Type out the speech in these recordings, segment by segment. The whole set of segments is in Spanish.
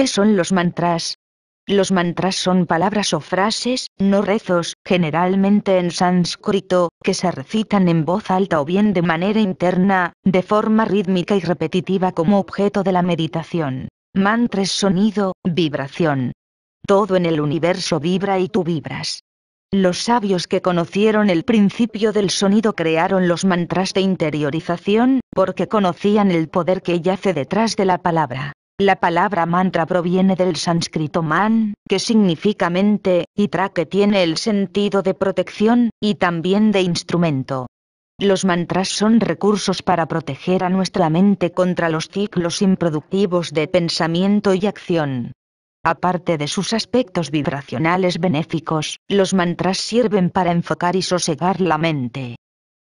¿Qué son los mantras? Los mantras son palabras o frases, no rezos, generalmente en sánscrito, que se recitan en voz alta o bien de manera interna, de forma rítmica y repetitiva como objeto de la meditación. Mantras sonido, vibración. Todo en el universo vibra y tú vibras. Los sabios que conocieron el principio del sonido crearon los mantras de interiorización, porque conocían el poder que yace detrás de la palabra. La palabra mantra proviene del sánscrito man, que significa mente, y tra que tiene el sentido de protección, y también de instrumento. Los mantras son recursos para proteger a nuestra mente contra los ciclos improductivos de pensamiento y acción. Aparte de sus aspectos vibracionales benéficos, los mantras sirven para enfocar y sosegar la mente.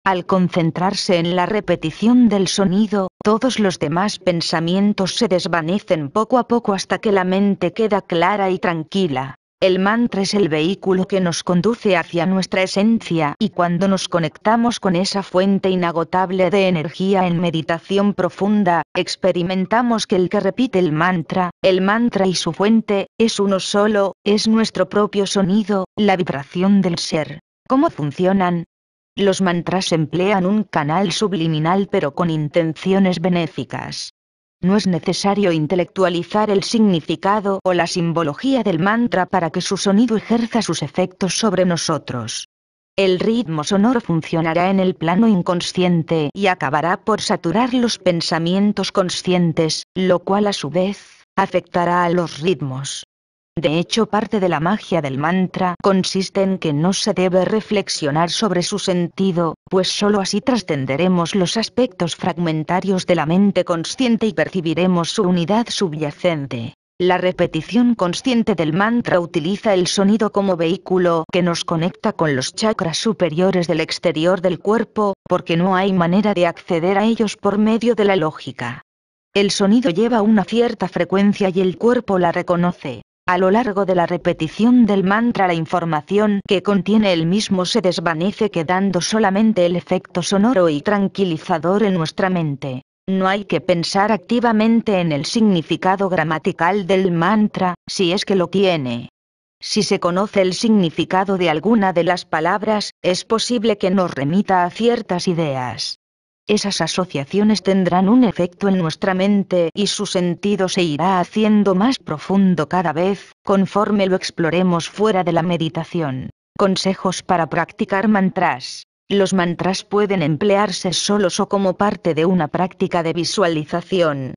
Al concentrarse en la repetición del sonido, todos los demás pensamientos se desvanecen poco a poco hasta que la mente queda clara y tranquila. El mantra es el vehículo que nos conduce hacia nuestra esencia y cuando nos conectamos con esa fuente inagotable de energía en meditación profunda, experimentamos que el que repite el mantra, el mantra y su fuente, es uno solo, es nuestro propio sonido, la vibración del ser. ¿Cómo funcionan? Los mantras emplean un canal subliminal pero con intenciones benéficas. No es necesario intelectualizar el significado o la simbología del mantra para que su sonido ejerza sus efectos sobre nosotros. El ritmo sonoro funcionará en el plano inconsciente y acabará por saturar los pensamientos conscientes, lo cual a su vez, afectará a los ritmos. De hecho parte de la magia del mantra consiste en que no se debe reflexionar sobre su sentido, pues sólo así trascenderemos los aspectos fragmentarios de la mente consciente y percibiremos su unidad subyacente. La repetición consciente del mantra utiliza el sonido como vehículo que nos conecta con los chakras superiores del exterior del cuerpo, porque no hay manera de acceder a ellos por medio de la lógica. El sonido lleva una cierta frecuencia y el cuerpo la reconoce, a lo largo de la repetición del mantra la información que contiene el mismo se desvanece quedando solamente el efecto sonoro y tranquilizador en nuestra mente. No hay que pensar activamente en el significado gramatical del mantra, si es que lo tiene. Si se conoce el significado de alguna de las palabras, es posible que nos remita a ciertas ideas esas asociaciones tendrán un efecto en nuestra mente y su sentido se irá haciendo más profundo cada vez, conforme lo exploremos fuera de la meditación. Consejos para practicar mantras. Los mantras pueden emplearse solos o como parte de una práctica de visualización.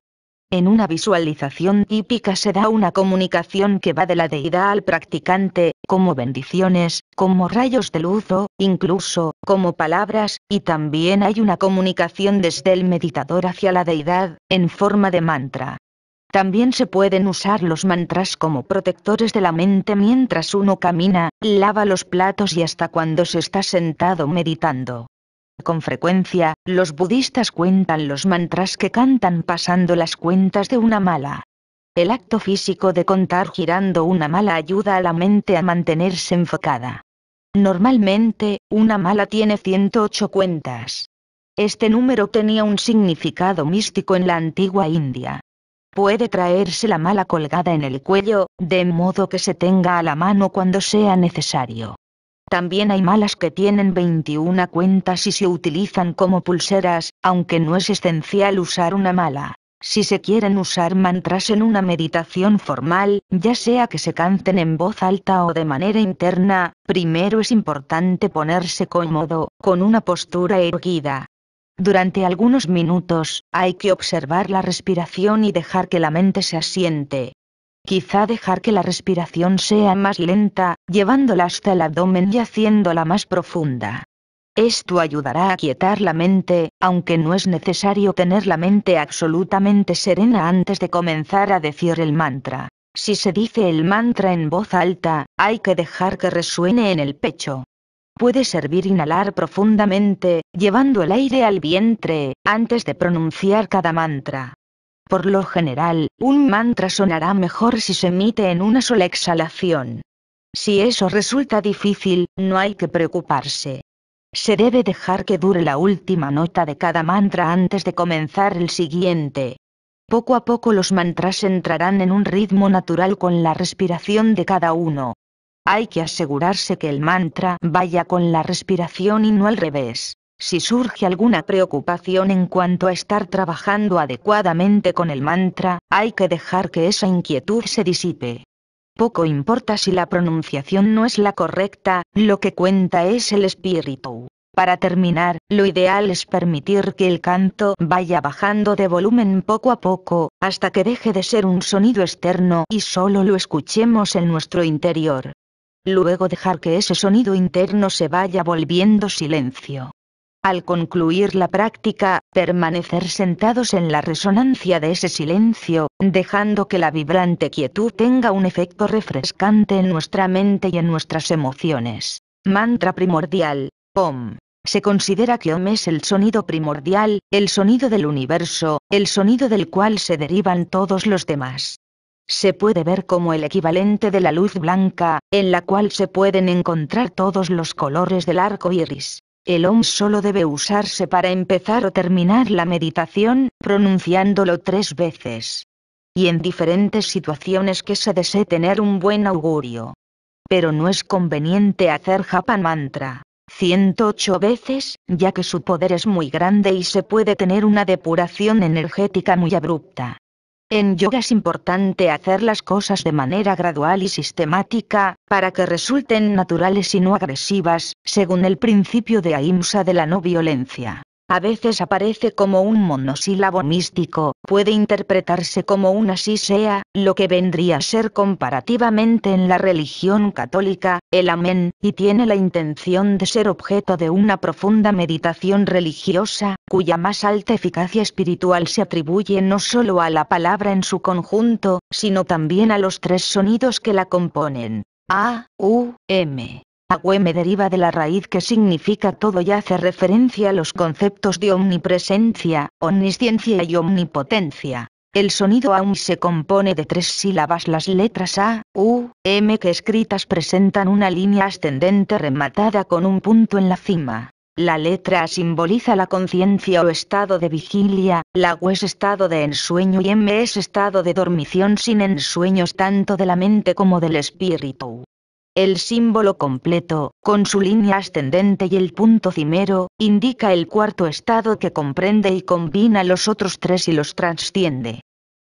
En una visualización típica se da una comunicación que va de la deidad al practicante, como bendiciones, como rayos de luz o, incluso, como palabras, y también hay una comunicación desde el meditador hacia la deidad, en forma de mantra. También se pueden usar los mantras como protectores de la mente mientras uno camina, lava los platos y hasta cuando se está sentado meditando. Con frecuencia, los budistas cuentan los mantras que cantan pasando las cuentas de una mala. El acto físico de contar girando una mala ayuda a la mente a mantenerse enfocada. Normalmente, una mala tiene 108 cuentas. Este número tenía un significado místico en la antigua India. Puede traerse la mala colgada en el cuello, de modo que se tenga a la mano cuando sea necesario. También hay malas que tienen 21 cuentas y se utilizan como pulseras, aunque no es esencial usar una mala. Si se quieren usar mantras en una meditación formal, ya sea que se canten en voz alta o de manera interna, primero es importante ponerse cómodo, con una postura erguida. Durante algunos minutos, hay que observar la respiración y dejar que la mente se asiente quizá dejar que la respiración sea más lenta, llevándola hasta el abdomen y haciéndola más profunda. Esto ayudará a quietar la mente, aunque no es necesario tener la mente absolutamente serena antes de comenzar a decir el mantra. Si se dice el mantra en voz alta, hay que dejar que resuene en el pecho. Puede servir inhalar profundamente, llevando el aire al vientre, antes de pronunciar cada mantra. Por lo general, un mantra sonará mejor si se emite en una sola exhalación. Si eso resulta difícil, no hay que preocuparse. Se debe dejar que dure la última nota de cada mantra antes de comenzar el siguiente. Poco a poco los mantras entrarán en un ritmo natural con la respiración de cada uno. Hay que asegurarse que el mantra vaya con la respiración y no al revés. Si surge alguna preocupación en cuanto a estar trabajando adecuadamente con el mantra, hay que dejar que esa inquietud se disipe. Poco importa si la pronunciación no es la correcta, lo que cuenta es el espíritu. Para terminar, lo ideal es permitir que el canto vaya bajando de volumen poco a poco, hasta que deje de ser un sonido externo y solo lo escuchemos en nuestro interior. Luego dejar que ese sonido interno se vaya volviendo silencio al concluir la práctica, permanecer sentados en la resonancia de ese silencio, dejando que la vibrante quietud tenga un efecto refrescante en nuestra mente y en nuestras emociones. Mantra primordial, OM. Se considera que OM es el sonido primordial, el sonido del universo, el sonido del cual se derivan todos los demás. Se puede ver como el equivalente de la luz blanca, en la cual se pueden encontrar todos los colores del arco iris. El OM solo debe usarse para empezar o terminar la meditación, pronunciándolo tres veces. Y en diferentes situaciones que se desee tener un buen augurio. Pero no es conveniente hacer Japan Mantra 108 veces, ya que su poder es muy grande y se puede tener una depuración energética muy abrupta. En yoga es importante hacer las cosas de manera gradual y sistemática, para que resulten naturales y no agresivas, según el principio de ahimsa de la no violencia. A veces aparece como un monosílabo místico, puede interpretarse como un así sea, lo que vendría a ser comparativamente en la religión católica, el amén, y tiene la intención de ser objeto de una profunda meditación religiosa, cuya más alta eficacia espiritual se atribuye no solo a la palabra en su conjunto, sino también a los tres sonidos que la componen. A, U, M me deriva de la raíz que significa todo y hace referencia a los conceptos de omnipresencia, omnisciencia y omnipotencia. El sonido aún se compone de tres sílabas. Las letras A, U, M que escritas presentan una línea ascendente rematada con un punto en la cima. La letra A simboliza la conciencia o estado de vigilia, la U es estado de ensueño y M es estado de dormición sin ensueños tanto de la mente como del espíritu. El símbolo completo, con su línea ascendente y el punto cimero, indica el cuarto estado que comprende y combina los otros tres y los trasciende.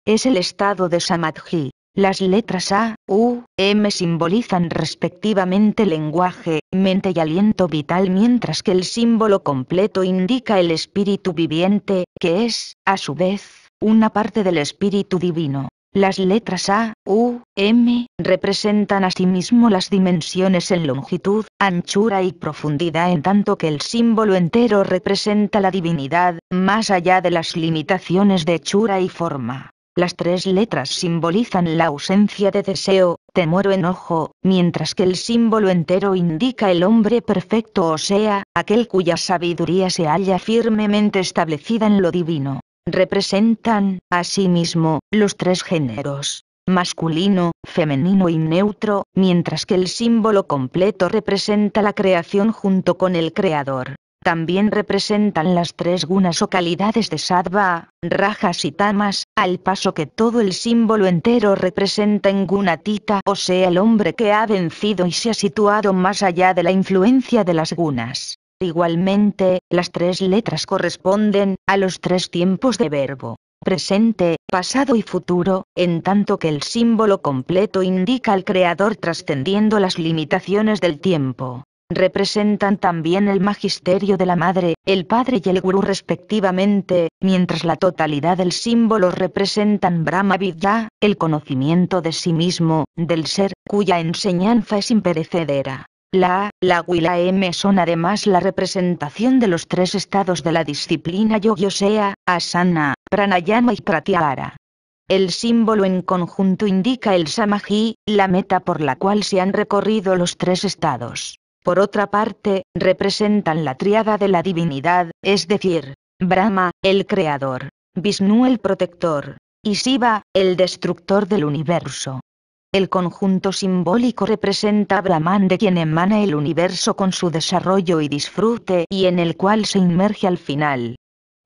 Es el estado de Samadhi. Las letras A, U, M simbolizan respectivamente lenguaje, mente y aliento vital mientras que el símbolo completo indica el espíritu viviente, que es, a su vez, una parte del espíritu divino. Las letras A, U, M representan asimismo las dimensiones en longitud, anchura y profundidad en tanto que el símbolo entero representa la divinidad, más allá de las limitaciones de hechura y forma. Las tres letras simbolizan la ausencia de deseo, temor o enojo, mientras que el símbolo entero indica el hombre perfecto o sea, aquel cuya sabiduría se halla firmemente establecida en lo divino. Representan, asimismo, los tres géneros, masculino, femenino y neutro, mientras que el símbolo completo representa la creación junto con el creador. También representan las tres gunas o calidades de sattva, rajas y tamas, al paso que todo el símbolo entero representa en gunatita, o sea el hombre que ha vencido y se ha situado más allá de la influencia de las gunas. Igualmente, las tres letras corresponden a los tres tiempos de verbo presente, pasado y futuro, en tanto que el símbolo completo indica al creador trascendiendo las limitaciones del tiempo. Representan también el magisterio de la madre, el padre y el gurú respectivamente, mientras la totalidad del símbolo representan Brahma Vidya, el conocimiento de sí mismo, del ser, cuya enseñanza es imperecedera. La A, la U y la M son además la representación de los tres estados de la disciplina yogi asana, pranayama y pratyahara. El símbolo en conjunto indica el samaji, la meta por la cual se han recorrido los tres estados. Por otra parte, representan la triada de la divinidad, es decir, Brahma, el creador, Vishnu el protector, y Shiva, el destructor del universo. El conjunto simbólico representa a Brahman de quien emana el universo con su desarrollo y disfrute y en el cual se inmerge al final.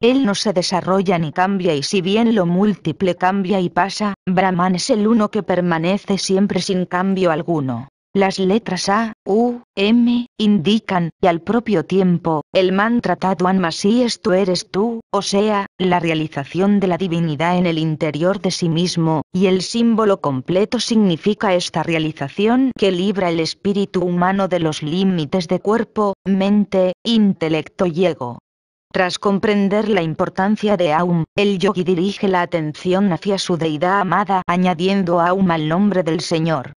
Él no se desarrolla ni cambia y si bien lo múltiple cambia y pasa, Brahman es el uno que permanece siempre sin cambio alguno. Las letras A, U, M, indican, y al propio tiempo, el mantra Tatuan es tú eres tú, o sea, la realización de la divinidad en el interior de sí mismo, y el símbolo completo significa esta realización que libra el espíritu humano de los límites de cuerpo, mente, intelecto y ego. Tras comprender la importancia de Aum, el yogi dirige la atención hacia su deidad amada añadiendo Aum al nombre del Señor.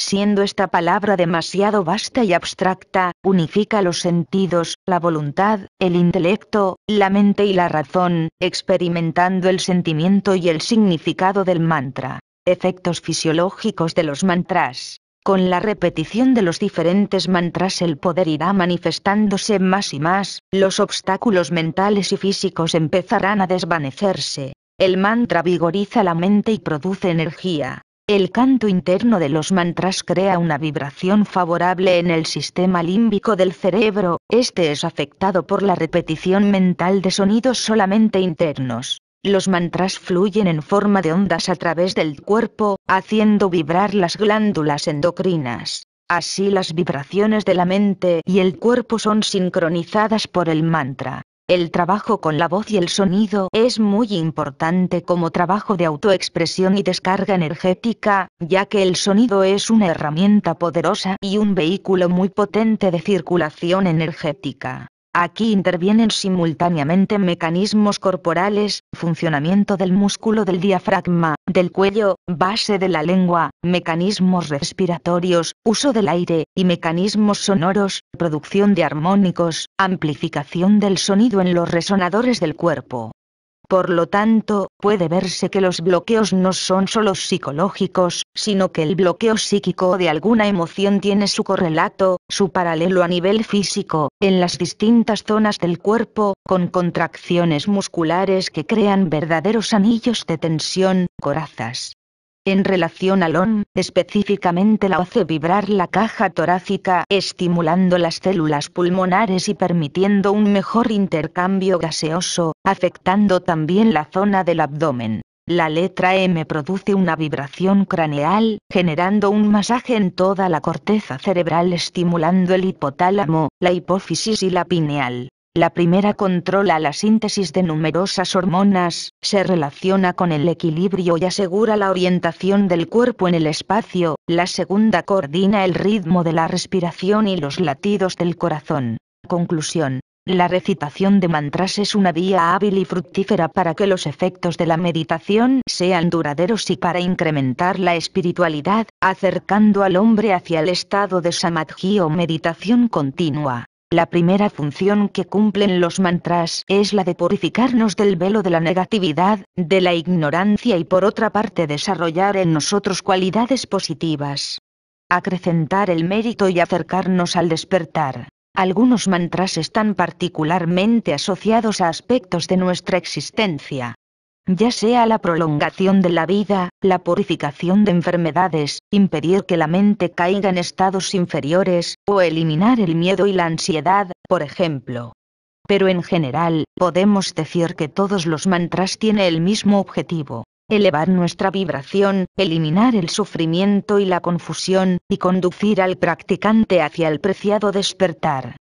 Siendo esta palabra demasiado vasta y abstracta, unifica los sentidos, la voluntad, el intelecto, la mente y la razón, experimentando el sentimiento y el significado del mantra. Efectos fisiológicos de los mantras. Con la repetición de los diferentes mantras el poder irá manifestándose más y más, los obstáculos mentales y físicos empezarán a desvanecerse. El mantra vigoriza la mente y produce energía. El canto interno de los mantras crea una vibración favorable en el sistema límbico del cerebro, este es afectado por la repetición mental de sonidos solamente internos. Los mantras fluyen en forma de ondas a través del cuerpo, haciendo vibrar las glándulas endocrinas. Así las vibraciones de la mente y el cuerpo son sincronizadas por el mantra. El trabajo con la voz y el sonido es muy importante como trabajo de autoexpresión y descarga energética, ya que el sonido es una herramienta poderosa y un vehículo muy potente de circulación energética. Aquí intervienen simultáneamente mecanismos corporales, funcionamiento del músculo del diafragma, del cuello, base de la lengua, mecanismos respiratorios, uso del aire, y mecanismos sonoros, producción de armónicos, amplificación del sonido en los resonadores del cuerpo. Por lo tanto, puede verse que los bloqueos no son solo psicológicos, sino que el bloqueo psíquico de alguna emoción tiene su correlato, su paralelo a nivel físico, en las distintas zonas del cuerpo, con contracciones musculares que crean verdaderos anillos de tensión, corazas. En relación al ON, específicamente la hace vibrar la caja torácica estimulando las células pulmonares y permitiendo un mejor intercambio gaseoso, afectando también la zona del abdomen. La letra M produce una vibración craneal, generando un masaje en toda la corteza cerebral estimulando el hipotálamo, la hipófisis y la pineal. La primera controla la síntesis de numerosas hormonas, se relaciona con el equilibrio y asegura la orientación del cuerpo en el espacio, la segunda coordina el ritmo de la respiración y los latidos del corazón. Conclusión. La recitación de mantras es una vía hábil y fructífera para que los efectos de la meditación sean duraderos y para incrementar la espiritualidad, acercando al hombre hacia el estado de samadhi o meditación continua. La primera función que cumplen los mantras es la de purificarnos del velo de la negatividad, de la ignorancia y por otra parte desarrollar en nosotros cualidades positivas. Acrecentar el mérito y acercarnos al despertar. Algunos mantras están particularmente asociados a aspectos de nuestra existencia, ya sea la prolongación de la vida, la purificación de enfermedades, impedir que la mente caiga en estados inferiores, o eliminar el miedo y la ansiedad, por ejemplo. Pero en general, podemos decir que todos los mantras tienen el mismo objetivo, elevar nuestra vibración, eliminar el sufrimiento y la confusión, y conducir al practicante hacia el preciado despertar.